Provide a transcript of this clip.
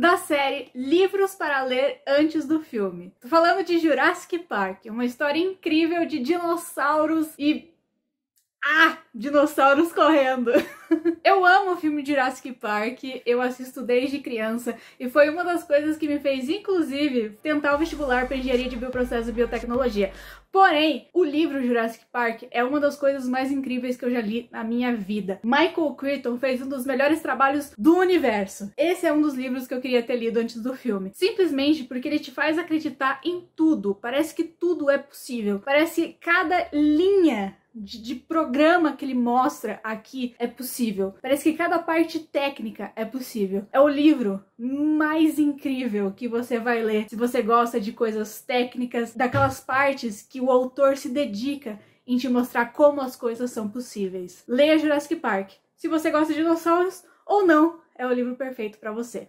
da série Livros para Ler Antes do Filme. Tô falando de Jurassic Park, uma história incrível de dinossauros e ah! Dinossauros correndo. eu amo o filme Jurassic Park, eu assisto desde criança e foi uma das coisas que me fez, inclusive, tentar o vestibular para engenharia de bioprocesso e biotecnologia. Porém, o livro Jurassic Park é uma das coisas mais incríveis que eu já li na minha vida. Michael Crichton fez um dos melhores trabalhos do universo. Esse é um dos livros que eu queria ter lido antes do filme. Simplesmente porque ele te faz acreditar em tudo. Parece que tudo é possível. Parece que cada linha de, de, programa que ele mostra aqui é possível. Parece que cada parte técnica é possível. É o livro mais incrível que você vai ler se você gosta de coisas técnicas, daquelas partes que o autor se dedica em te mostrar como as coisas são possíveis. Leia Jurassic Park. Se você gosta de dinossauros ou não, é o livro perfeito para você.